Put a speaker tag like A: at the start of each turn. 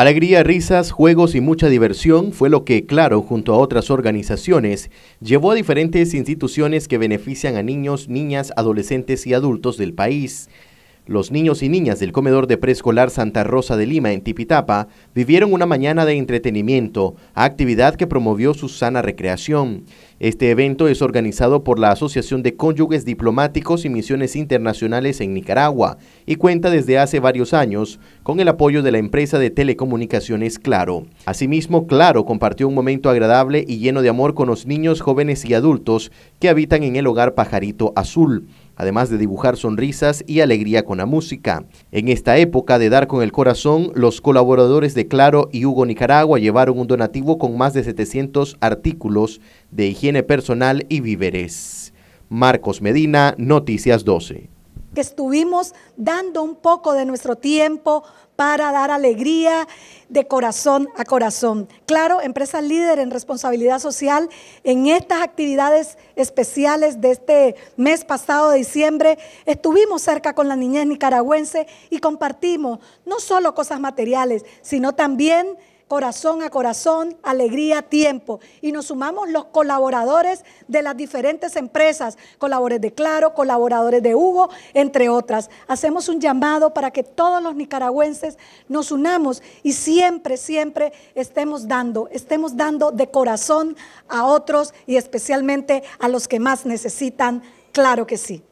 A: Alegría, risas, juegos y mucha diversión fue lo que Claro, junto a otras organizaciones, llevó a diferentes instituciones que benefician a niños, niñas, adolescentes y adultos del país. Los niños y niñas del comedor de preescolar Santa Rosa de Lima en Tipitapa vivieron una mañana de entretenimiento, actividad que promovió su sana recreación. Este evento es organizado por la Asociación de Cónyuges Diplomáticos y Misiones Internacionales en Nicaragua y cuenta desde hace varios años con el apoyo de la empresa de telecomunicaciones Claro. Asimismo, Claro compartió un momento agradable y lleno de amor con los niños, jóvenes y adultos que habitan en el hogar Pajarito Azul además de dibujar sonrisas y alegría con la música. En esta época de dar con el corazón, los colaboradores de Claro y Hugo Nicaragua llevaron un donativo con más de 700 artículos de higiene personal y víveres. Marcos Medina, Noticias 12
B: que estuvimos dando un poco de nuestro tiempo para dar alegría de corazón a corazón. Claro, empresa líder en responsabilidad social, en estas actividades especiales de este mes pasado de diciembre, estuvimos cerca con la niñez nicaragüense y compartimos no solo cosas materiales, sino también corazón a corazón, alegría tiempo. Y nos sumamos los colaboradores de las diferentes empresas, colaboradores de Claro, colaboradores de Hugo, entre otras. Hacemos un llamado para que todos los nicaragüenses nos unamos y siempre, siempre estemos dando, estemos dando de corazón a otros y especialmente a los que más necesitan. Claro que sí.